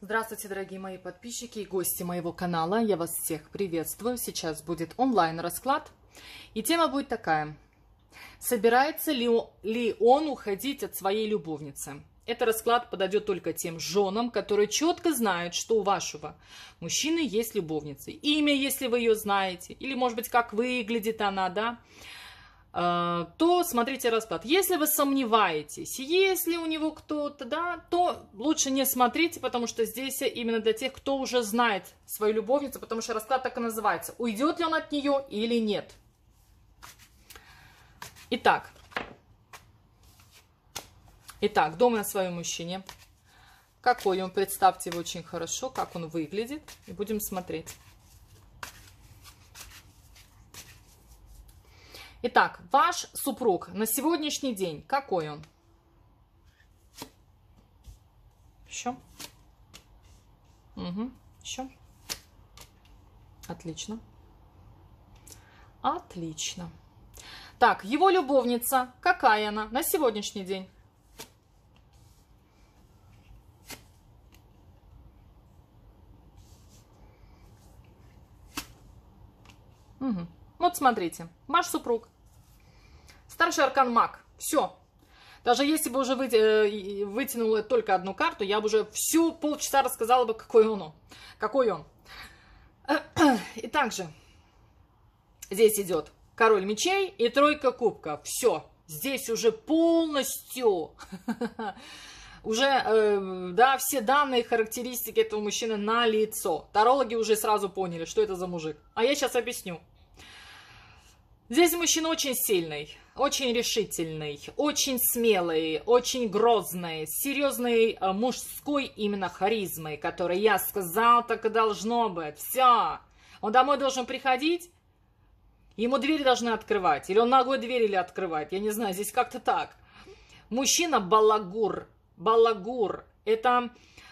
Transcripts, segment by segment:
Здравствуйте, дорогие мои подписчики и гости моего канала. Я вас всех приветствую. Сейчас будет онлайн-расклад. И тема будет такая. Собирается ли, он уходить от своей любовницы? Этот расклад подойдет только тем женам, которые четко знают, что у вашего мужчины есть любовница. Имя, если вы ее знаете, или, может быть, как выглядит она, да? Э, то смотрите расклад. Если вы сомневаетесь, если у него кто-то, да, то лучше не смотрите, потому что здесь именно для тех, кто уже знает свою любовницу, потому что расклад так и называется. Уйдет ли он от нее или нет. Итак. Итак, дом на своем мужчине. Какой он, представьте его очень хорошо, как он выглядит. И будем смотреть. Итак, ваш супруг на сегодняшний день, какой он? Еще. Угу, еще. Отлично. Отлично. Так, его любовница, какая она на сегодняшний день? Угу. Вот смотрите, ваш супруг Старший аркан маг. Все. Даже если бы уже э, вытянула только одну карту, я бы уже всю полчаса рассказала бы, какой он. Какой он. И также здесь идет король мечей и тройка кубка. Все. Здесь уже полностью уже, э, да, все данные, характеристики этого мужчины на лицо. Тарологи уже сразу поняли, что это за мужик. А я сейчас объясню. Здесь мужчина очень сильный очень решительный, очень смелый, очень грозный, с серьезной э, мужской именно харизмой, который я сказал, так и должно быть. Все. Он домой должен приходить, ему двери должны открывать. Или он ногой дверь или открывать. Я не знаю, здесь как-то так. Мужчина балагур. Балагур. Это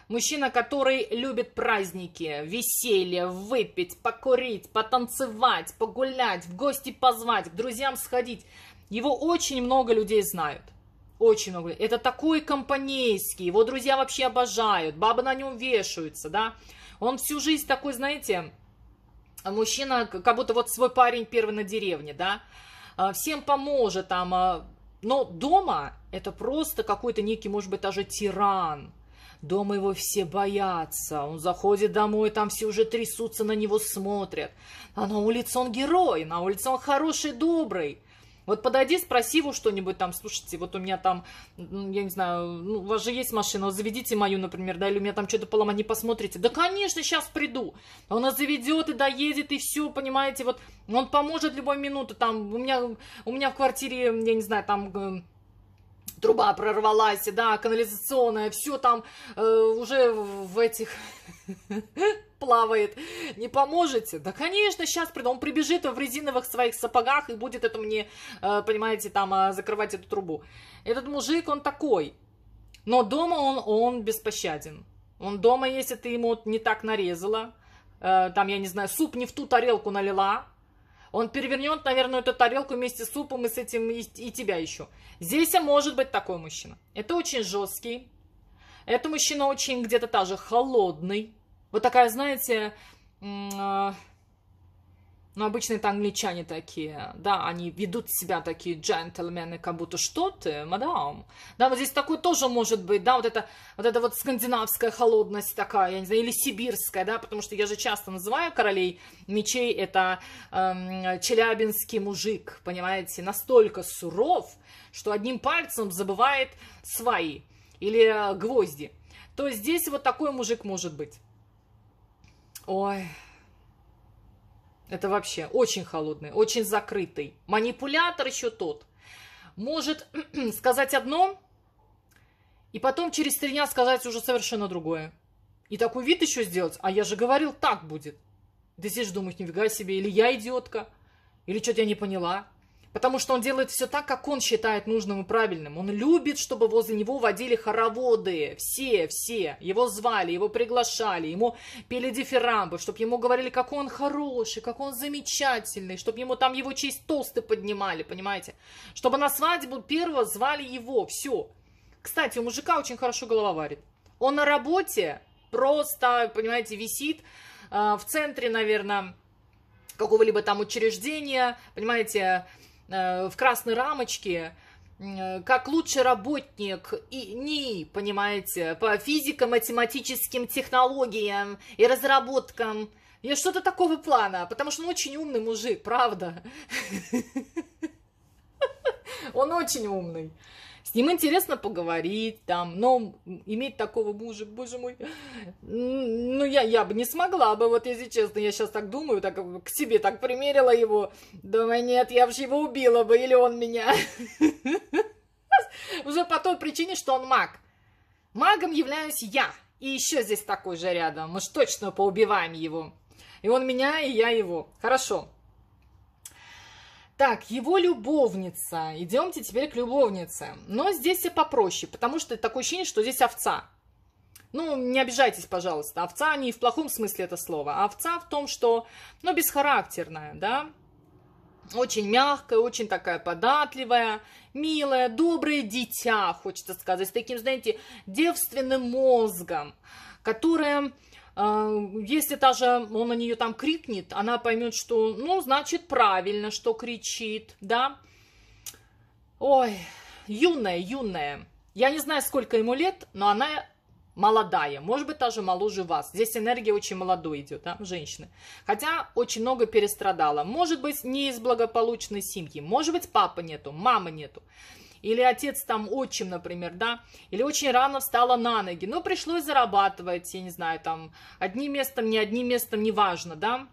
мужчина, который любит праздники, веселье, выпить, покурить, потанцевать, погулять, в гости позвать, к друзьям сходить. Его очень много людей знают. Очень много. Это такой компанейский. Его друзья вообще обожают. Бабы на нем вешаются, да. Он всю жизнь такой, знаете, мужчина, как будто вот свой парень первый на деревне, да. А, всем поможет там. А. Но дома это просто какой-то некий, может быть, даже тиран. Дома его все боятся. Он заходит домой, там все уже трясутся, на него смотрят. А на улице он герой, на улице он хороший, добрый. Вот подойди, спроси его что-нибудь там, слушайте, вот у меня там, ну, я не знаю, ну, у вас же есть машина, заведите мою, например, да, или у меня там что-то поломать, не посмотрите. Да, конечно, сейчас приду. Он нас заведет и доедет, и все, понимаете, вот он поможет любой минуту, там, у меня, у меня в квартире, я не знаю, там э, труба прорвалась, да, канализационная, все там э, уже в этих плавает. Не поможете? Да, конечно, сейчас приду. Он прибежит в резиновых своих сапогах и будет это мне, э, понимаете, там э, закрывать эту трубу. Этот мужик, он такой. Но дома он, он беспощаден. Он дома, если ты ему не так нарезала, э, там, я не знаю, суп не в ту тарелку налила, он перевернет, наверное, эту тарелку вместе с супом и с этим, и, и тебя еще. Здесь может быть такой мужчина. Это очень жесткий. Это мужчина очень где-то даже холодный. Вот такая, знаете, а, но ну, обычно это англичане такие, да, они ведут себя такие джентльмены, как будто что ты, мадам. Да, вот здесь такой тоже может быть, да, вот это вот, это вот скандинавская холодность такая, я не знаю, или сибирская, да, потому что я же часто называю королей мечей, это эм, челябинский мужик, понимаете, настолько суров, что одним пальцем забывает свои или э, гвозди. То здесь вот такой мужик может быть. Ой, это вообще очень холодный, очень закрытый. Манипулятор еще тот. Может сказать одно, и потом через три дня сказать уже совершенно другое. И такой вид еще сделать. А я же говорил, так будет. Да здесь сидишь, думаешь, нифига себе, или я идиотка, или что-то я не поняла. Потому что он делает все так, как он считает нужным и правильным. Он любит, чтобы возле него водили хороводы. Все, все. Его звали, его приглашали, ему пели дифирамбы, чтобы ему говорили, какой он хороший, какой он замечательный, чтобы ему там его честь толсты поднимали, понимаете? Чтобы на свадьбу первого звали его, все. Кстати, у мужика очень хорошо голова варит. Он на работе просто, понимаете, висит э, в центре, наверное, какого-либо там учреждения, понимаете, Э, в красной рамочке, э, как лучший работник и не понимаете, по физико-математическим технологиям и разработкам. Я что-то такого плана, потому что он очень умный мужик, правда. Он очень умный. С ним интересно поговорить, там, но иметь такого мужа, боже мой, ну, я, я бы не смогла бы, вот если честно, я сейчас так думаю, так к себе так примерила его, думаю, нет, я же его убила бы, или он меня. Уже по той причине, что он маг. Магом являюсь я. И еще здесь такой же рядом. Мы ж точно поубиваем его. И он меня, и я его. Хорошо. Так, его любовница. Идемте теперь к любовнице. Но здесь все попроще, потому что такое ощущение, что здесь овца. Ну, не обижайтесь, пожалуйста. Овца не в плохом смысле это слово, овца в том, что, ну, бесхарактерная, да. Очень мягкая, очень такая податливая, милая, доброе дитя, хочется сказать, с таким, знаете, девственным мозгом, которое если даже он на нее там крикнет, она поймет, что, ну, значит, правильно, что кричит, да. Ой, юная, юная. Я не знаю, сколько ему лет, но она молодая, может быть, даже моложе вас. Здесь энергия очень молодой идет, да, женщины. Хотя очень много перестрадала. Может быть, не из благополучной семьи, может быть, папы нету, мамы нету или отец там отчим, например, да, или очень рано встала на ноги, но пришлось зарабатывать, я не знаю, там, одним местом, ни одним местом, неважно, да,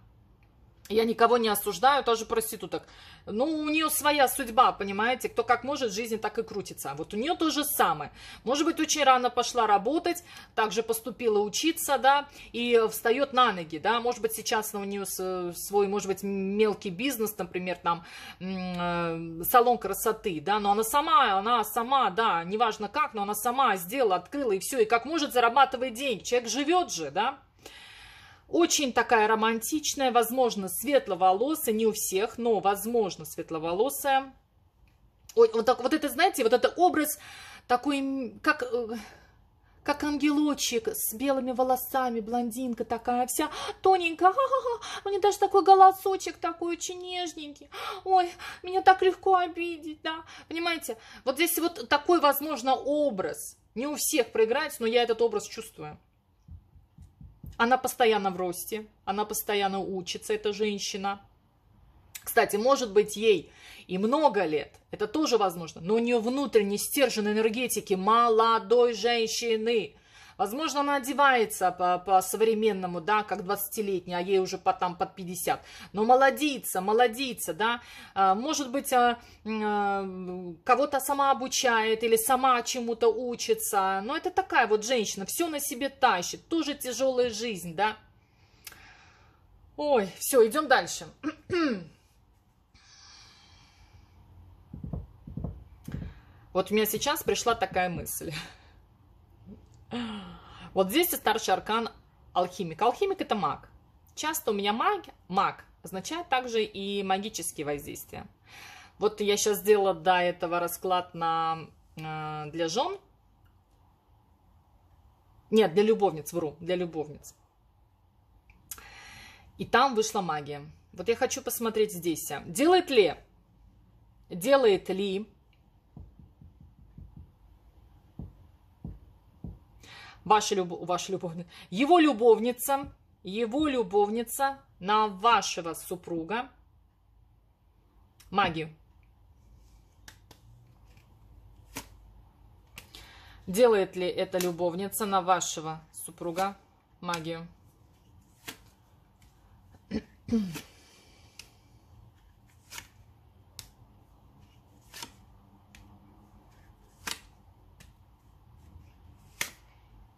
я никого не осуждаю, тоже проституток. Ну, у нее своя судьба, понимаете? Кто как может, жизнь так и крутится. Вот у нее то же самое. Может быть, очень рано пошла работать, также поступила учиться, да, и встает на ноги, да. Может быть, сейчас у нее свой, может быть, мелкий бизнес, например, там, э, салон красоты, да, но она сама, она сама, да, неважно как, но она сама сделала, открыла и все, и как может зарабатывает деньги. Человек живет же, да. Очень такая романтичная, возможно, светловолосая, не у всех, но, возможно, светловолосая. Ой, вот, так, вот это, знаете, вот это образ такой, как, э, как ангелочек с белыми волосами, блондинка такая вся тоненькая, у нее даже такой голосочек такой очень нежненький, ой, меня так легко обидеть, да, понимаете, вот здесь вот такой, возможно, образ, не у всех проиграть, но я этот образ чувствую. Она постоянно в росте, она постоянно учится, эта женщина. Кстати, может быть, ей и много лет, это тоже возможно, но у нее внутренний стержень энергетики молодой женщины – Возможно, она одевается по-современному, по да, как 20-летняя, а ей уже по, там под 50. Но молодится, молодится, да. А, может быть, а, а, кого-то сама обучает или сама чему-то учится. Но это такая вот женщина, все на себе тащит. Тоже тяжелая жизнь, да. Ой, все, идем дальше. Вот у меня сейчас пришла такая мысль. Вот здесь и старший аркан алхимик. Алхимик это маг. Часто у меня маг, маг означает также и магические воздействия. Вот я сейчас сделала до этого расклад на, э, для жен. Нет, для любовниц, вру, для любовниц. И там вышла магия. Вот я хочу посмотреть здесь. Делает ли, делает ли ваша, люб... ваша любовница, его любовница, его любовница на вашего супруга магию. Делает ли эта любовница на вашего супруга магию?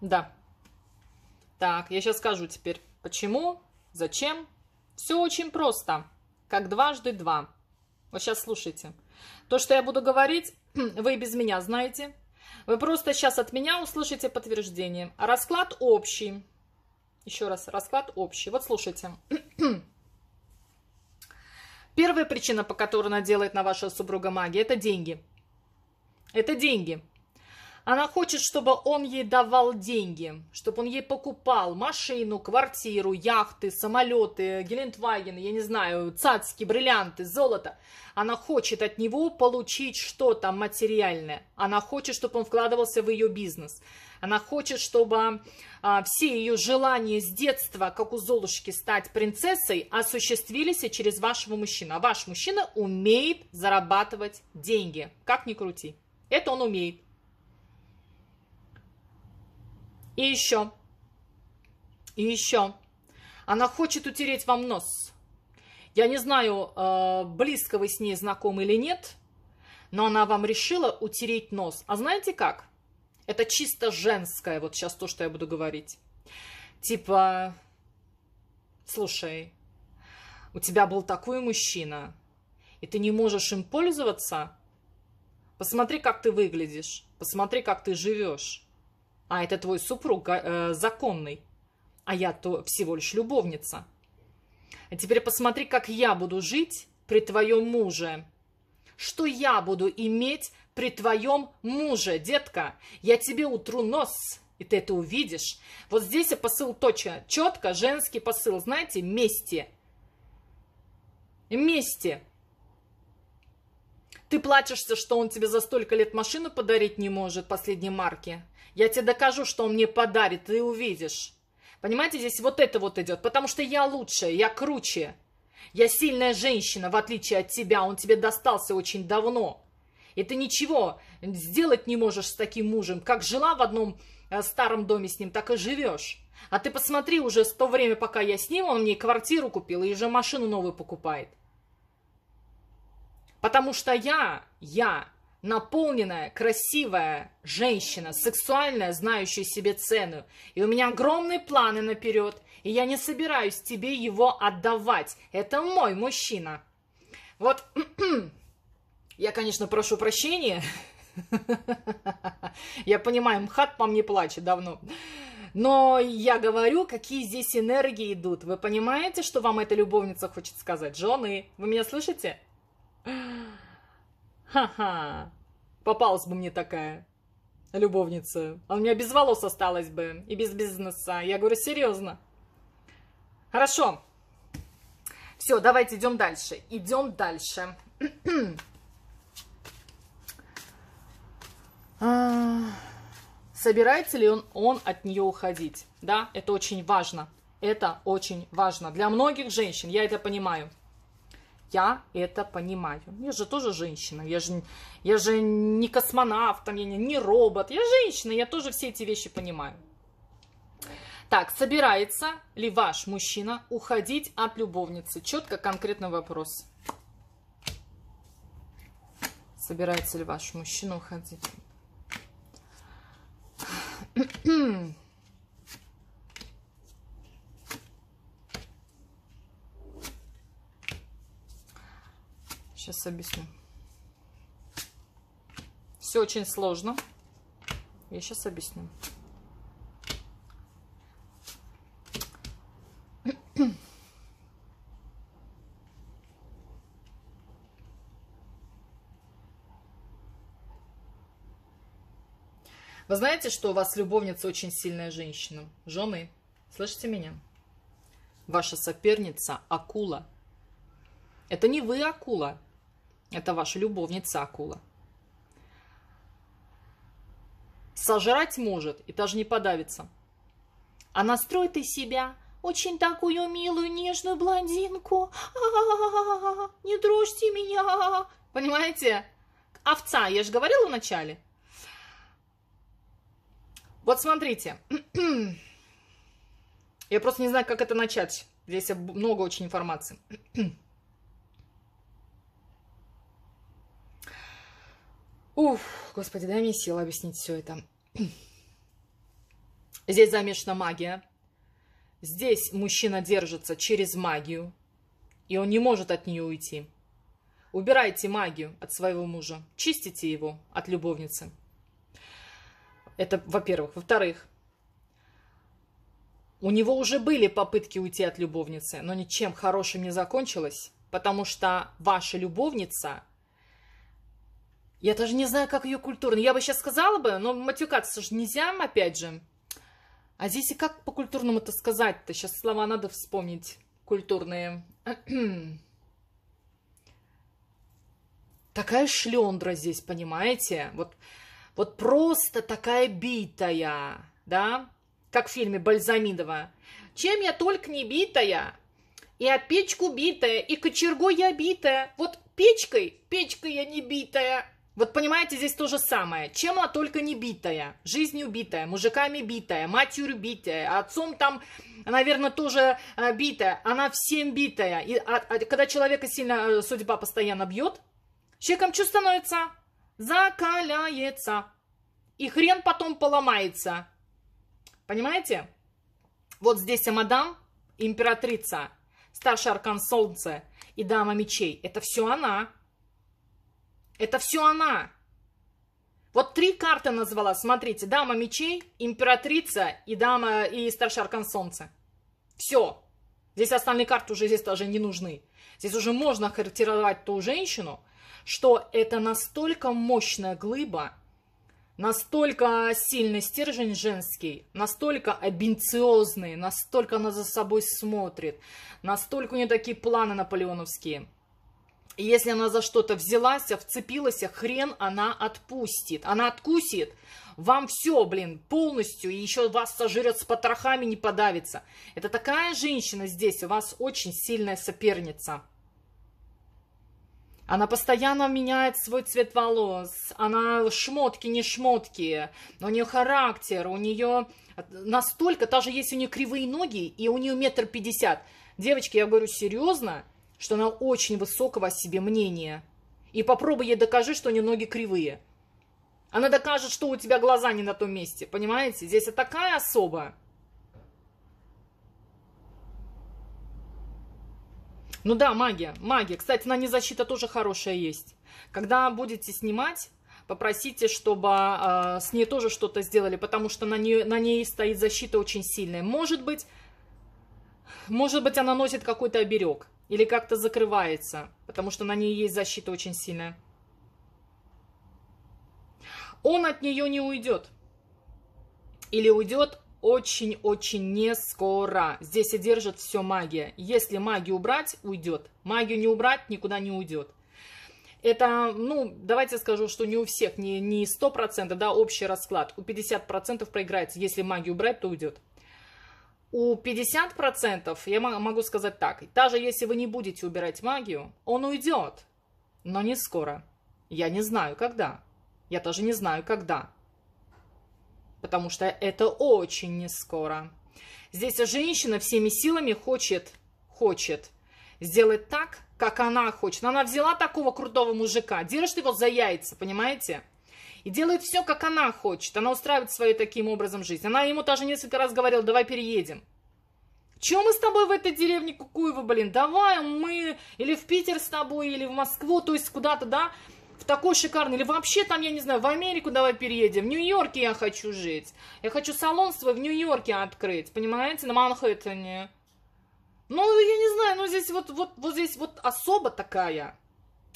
Да. Так, я сейчас скажу теперь, почему, зачем. Все очень просто, как дважды два. Вот сейчас слушайте. То, что я буду говорить, вы без меня знаете. Вы просто сейчас от меня услышите подтверждение. Расклад общий. Еще раз, расклад общий. Вот слушайте. Первая причина, по которой она делает на вашего супруга магии, это деньги. Это деньги. Она хочет, чтобы он ей давал деньги, чтобы он ей покупал машину, квартиру, яхты, самолеты, Гелендвагены, я не знаю, цацки, бриллианты, золото. Она хочет от него получить что-то материальное. Она хочет, чтобы он вкладывался в ее бизнес. Она хочет, чтобы а, все ее желания с детства, как у Золушки, стать принцессой, осуществились и через вашего мужчину. А ваш мужчина умеет зарабатывать деньги. Как ни крути. Это он умеет. И еще. И еще. Она хочет утереть вам нос. Я не знаю, э, близко вы с ней знакомы или нет, но она вам решила утереть нос. А знаете как? Это чисто женское, вот сейчас то, что я буду говорить. Типа, слушай, у тебя был такой мужчина, и ты не можешь им пользоваться? Посмотри, как ты выглядишь, посмотри, как ты живешь. А это твой супруг э, законный, а я то всего лишь любовница. А теперь посмотри, как я буду жить при твоем муже. Что я буду иметь при твоем муже, детка? Я тебе утру нос, и ты это увидишь. Вот здесь я посыл точно, четко, женский посыл, знаете, мести. Мести. Ты плачешься, что он тебе за столько лет машину подарить не может последней марки. Я тебе докажу, что он мне подарит, ты увидишь. Понимаете, здесь вот это вот идет. Потому что я лучше, я круче. Я сильная женщина, в отличие от тебя. Он тебе достался очень давно. И ты ничего сделать не можешь с таким мужем. Как жила в одном э, старом доме с ним, так и живешь. А ты посмотри уже с то время, пока я с ним, он мне квартиру купил, и уже машину новую покупает. Потому что я, я наполненная, красивая женщина, сексуальная, знающая себе цену. И у меня огромные планы наперед, и я не собираюсь тебе его отдавать. Это мой мужчина. Вот, я, конечно, прошу прощения. Я понимаю, МХАТ по мне плачет давно. Но я говорю, какие здесь энергии идут. Вы понимаете, что вам эта любовница хочет сказать? Жены, вы меня слышите? Ха-ха. Попалась бы мне такая любовница. А у меня без волос осталось бы и без бизнеса. Я говорю, серьезно. Хорошо. Все, давайте идем дальше. Идем дальше. А, собирается ли он, он от нее уходить? Да, это очень важно. Это очень важно. Для многих женщин, я это понимаю. Я это понимаю. Я же тоже женщина. Я же, я же не космонавт, я не, не робот. Я женщина, я тоже все эти вещи понимаю. Так, собирается ли ваш мужчина уходить от любовницы? Четко, конкретный вопрос. Собирается ли ваш мужчина уходить? Сейчас объясню. Все очень сложно. Я сейчас объясню. Вы знаете, что у вас любовница очень сильная женщина? Жены, слышите меня? Ваша соперница – акула. Это не вы акула, это ваша любовница акула. Сожрать может и даже не подавится. А настроит из себя очень такую милую, нежную блондинку. не трожьте меня. Понимаете? Овца, я же говорила вначале. Вот смотрите. Я просто не знаю, как это начать. Здесь много очень информации. Уф, господи, дай мне силы объяснить все это. Здесь замешана магия. Здесь мужчина держится через магию, и он не может от нее уйти. Убирайте магию от своего мужа, чистите его от любовницы. Это, во-первых. Во-вторых, у него уже были попытки уйти от любовницы, но ничем хорошим не закончилось, потому что ваша любовница – я даже не знаю, как ее культурно. Я бы сейчас сказала бы, но матюкаться же нельзя, опять же. А здесь и как по-культурному это сказать-то? Сейчас слова надо вспомнить культурные. такая шлендра здесь, понимаете? Вот, вот просто такая битая, да? Как в фильме Бальзамидова. Чем я только не битая, и от печку битая, и кочергой я битая. Вот печкой, печкой я не битая, вот понимаете, здесь то же самое. Чем она только не битая, жизнью битая, мужиками битая, матерью битая, отцом там, наверное, тоже э, битая. Она всем битая. И а, а, когда человека сильно э, судьба постоянно бьет, человеком что становится? Закаляется. И хрен потом поломается. Понимаете? Вот здесь мадам, императрица, старший аркан солнца и дама мечей. Это все она. Это все она. Вот три карты назвала, смотрите, дама мечей, императрица и дама и старший аркан солнца. Все. Здесь остальные карты уже здесь даже не нужны. Здесь уже можно характеризовать ту женщину, что это настолько мощная глыба, настолько сильный стержень женский, настолько амбициозный, настолько она за собой смотрит, настолько у нее такие планы наполеоновские – если она за что-то взялась, а вцепилась, а хрен она отпустит. Она откусит, вам все, блин, полностью, и еще вас сожрет с потрохами, не подавится. Это такая женщина здесь, у вас очень сильная соперница. Она постоянно меняет свой цвет волос, она шмотки, не шмотки, но у нее характер, у нее настолько, даже если у нее кривые ноги, и у нее метр пятьдесят. Девочки, я говорю, серьезно, что она очень высокого о себе мнения. И попробуй ей докажи, что у нее ноги кривые. Она докажет, что у тебя глаза не на том месте. Понимаете? Здесь это такая особа. Ну да, магия, магия. Кстати, на незащита тоже хорошая есть. Когда будете снимать, попросите, чтобы э, с ней тоже что-то сделали, потому что на, нее, на ней стоит защита очень сильная. Может быть, может быть она носит какой-то оберег. Или как-то закрывается, потому что на ней есть защита очень сильная. Он от нее не уйдет. Или уйдет очень-очень не скоро. Здесь и все магия. Если магию убрать, уйдет. Магию не убрать, никуда не уйдет. Это, ну, давайте скажу, что не у всех, не, не 100%, да, общий расклад. У 50% проиграется. Если магию убрать, то уйдет у 50%, я могу сказать так, даже если вы не будете убирать магию, он уйдет. Но не скоро. Я не знаю, когда. Я тоже не знаю, когда. Потому что это очень не скоро. Здесь женщина всеми силами хочет, хочет сделать так, как она хочет. Она взяла такого крутого мужика, держит его за яйца, понимаете? и делает все, как она хочет. Она устраивает свою таким образом жизнь. Она ему даже несколько раз говорила, давай переедем. Чем мы с тобой в этой деревне Кукуева, блин, давай мы или в Питер с тобой, или в Москву, то есть куда-то, да, в такой шикарный, или вообще там, я не знаю, в Америку давай переедем, в Нью-Йорке я хочу жить, я хочу салон свой в Нью-Йорке открыть, понимаете, на Манхэттене. Ну, я не знаю, ну здесь вот, вот, вот здесь вот особо такая,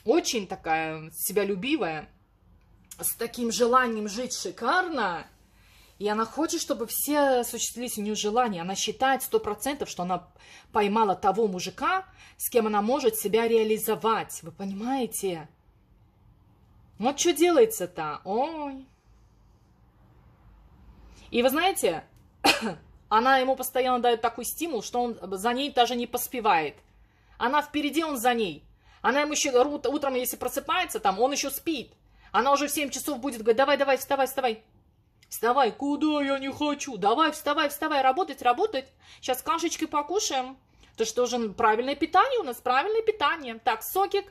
очень такая себя любивая с таким желанием жить шикарно, и она хочет, чтобы все осуществились у нее желания. Она считает сто процентов, что она поймала того мужика, с кем она может себя реализовать. Вы понимаете? Вот что делается-то? Ой. И вы знаете, она ему постоянно дает такой стимул, что он за ней даже не поспевает. Она впереди, он за ней. Она ему еще утром, если просыпается, там, он еще спит. Она уже в 7 часов будет говорить, давай, давай, вставай, вставай. Вставай, куда я не хочу? Давай, вставай, вставай, работать, работать. Сейчас кашечки покушаем. Это что же правильное питание у нас, правильное питание. Так, сокик,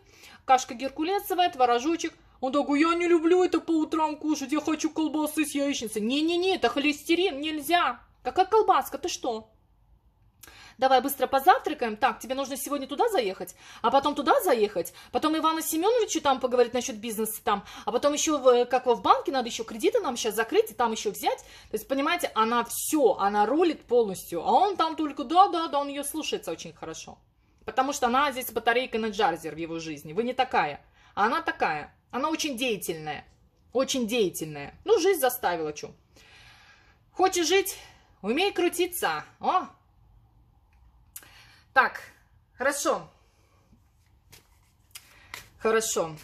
кашка геркулесовая, творожочек. Он такой, я не люблю это по утрам кушать, я хочу колбасы с яичницей. Не-не-не, это холестерин, нельзя. Какая колбаска, ты что? давай быстро позавтракаем, так, тебе нужно сегодня туда заехать, а потом туда заехать, потом Ивану Семеновичу там поговорить насчет бизнеса там, а потом еще, в, э, как в банке, надо еще кредиты нам сейчас закрыть и там еще взять. То есть, понимаете, она все, она рулит полностью, а он там только да-да-да, он ее слушается очень хорошо. Потому что она здесь батарейка на джарзер в его жизни. Вы не такая. А она такая. Она очень деятельная. Очень деятельная. Ну, жизнь заставила, чё. Хочешь жить? Умей крутиться. О, так, хорошо. Хорошо.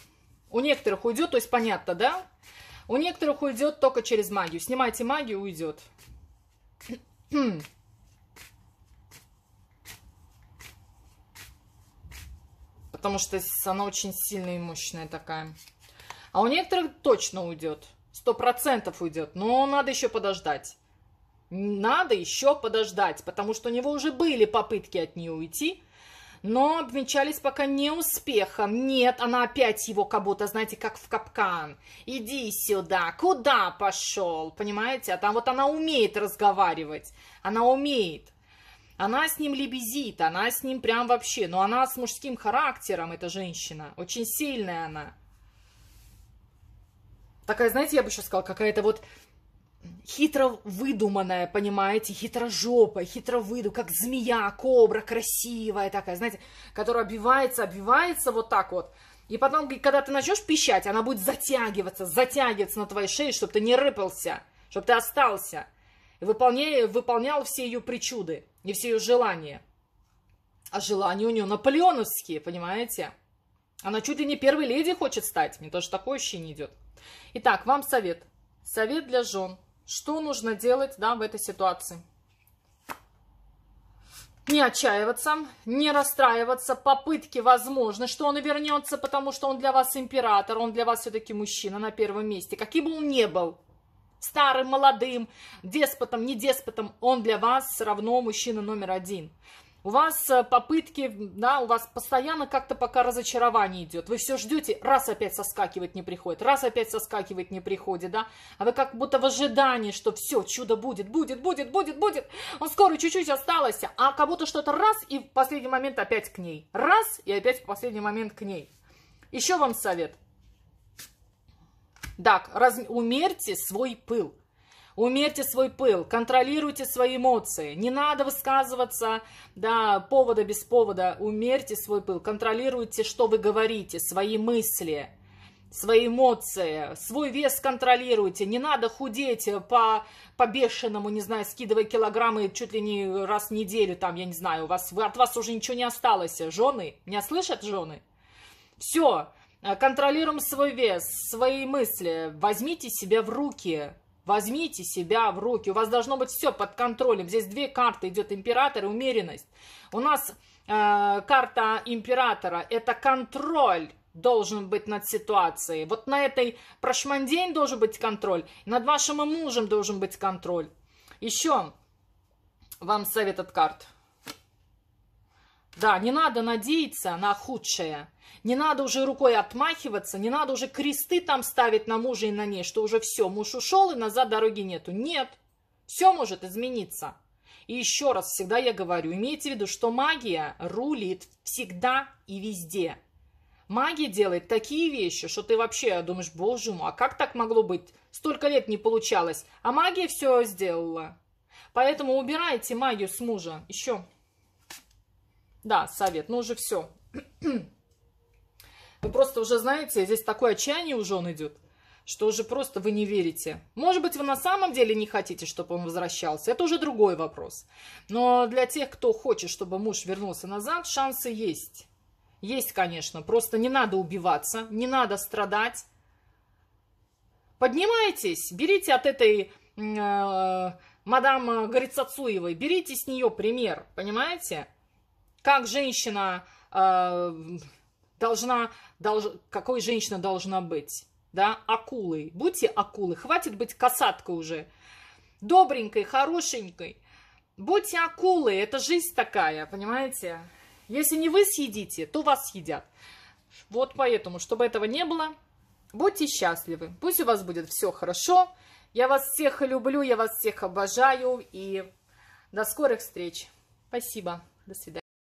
У некоторых уйдет, то есть понятно, да? У некоторых уйдет только через магию. Снимайте магию, уйдет. Потому что она очень сильная и мощная такая. А у некоторых точно уйдет. Сто процентов уйдет. Но надо еще подождать надо еще подождать, потому что у него уже были попытки от нее уйти, но обвенчались пока не успехом. Нет, она опять его как будто, знаете, как в капкан. Иди сюда, куда пошел, понимаете? А там вот она умеет разговаривать, она умеет. Она с ним лебезит, она с ним прям вообще, но она с мужским характером, эта женщина, очень сильная она. Такая, знаете, я бы еще сказала, какая-то вот хитро выдуманная, понимаете, хитрожопая, хитро выду, как змея, кобра красивая такая, знаете, которая обивается, обивается вот так вот. И потом, когда ты начнешь пищать, она будет затягиваться, затягиваться на твоей шее, чтобы ты не рыпался, чтобы ты остался. И выполнял, выполнял все ее причуды и все ее желания. А желания у нее наполеоновские, понимаете? Она чуть ли не первой леди хочет стать. Мне тоже такое ощущение идет. Итак, вам совет. Совет для жен. Что нужно делать да, в этой ситуации? Не отчаиваться, не расстраиваться, попытки возможны, что он вернется, потому что он для вас император, он для вас все-таки мужчина на первом месте, каким бы он ни был, старым, молодым, деспотом, не деспотом, он для вас все равно мужчина номер один у вас э, попытки, да, у вас постоянно как-то пока разочарование идет. Вы все ждете, раз опять соскакивать не приходит, раз опять соскакивать не приходит, да. А вы как будто в ожидании, что все, чудо будет, будет, будет, будет, будет. Он скоро чуть-чуть осталось, а как будто что-то раз и в последний момент опять к ней. Раз и опять в последний момент к ней. Еще вам совет. Так, раз... умерьте свой пыл. Умерьте свой пыл, контролируйте свои эмоции. Не надо высказываться, да, повода без повода. Умерьте свой пыл, контролируйте, что вы говорите, свои мысли свои эмоции, свой вес контролируйте, не надо худеть по, по бешеному, не знаю, скидывая килограммы чуть ли не раз в неделю, там, я не знаю, у вас, от вас уже ничего не осталось, жены, меня слышат жены? Все, э, контролируем свой вес, свои мысли, возьмите себя в руки, Возьмите себя в руки. У вас должно быть все под контролем. Здесь две карты идет император и умеренность. У нас э, карта императора это контроль должен быть над ситуацией. Вот на этой прошмандень должен быть контроль. Над вашим мужем должен быть контроль. Еще вам совет от карт. Да, не надо надеяться на худшее. Не надо уже рукой отмахиваться, не надо уже кресты там ставить на мужа и на ней, что уже все, муж ушел и назад дороги нету. Нет, все может измениться. И еще раз всегда я говорю, имейте в виду, что магия рулит всегда и везде. Магия делает такие вещи, что ты вообще думаешь, боже мой, а как так могло быть? Столько лет не получалось, а магия все сделала. Поэтому убирайте магию с мужа. Еще да, совет, ну уже все. Вы просто уже знаете, здесь такое отчаяние уже он идет, что уже просто вы не верите. Может быть, вы на самом деле не хотите, чтобы он возвращался. Это уже другой вопрос. Но для тех, кто хочет, чтобы муж вернулся назад, шансы есть. Есть, конечно. Просто не надо убиваться, не надо страдать. Поднимайтесь, берите от этой э, мадам э, Горицацуевой, берите с нее пример, понимаете? Как женщина э, должна, долж, какой женщина должна быть? Да, акулой. Будьте акулы, хватит быть касаткой уже. Добренькой, хорошенькой. Будьте акулы, это жизнь такая, понимаете? Если не вы съедите, то вас съедят. Вот поэтому, чтобы этого не было, будьте счастливы. Пусть у вас будет все хорошо. Я вас всех люблю, я вас всех обожаю. И до скорых встреч. Спасибо. До свидания.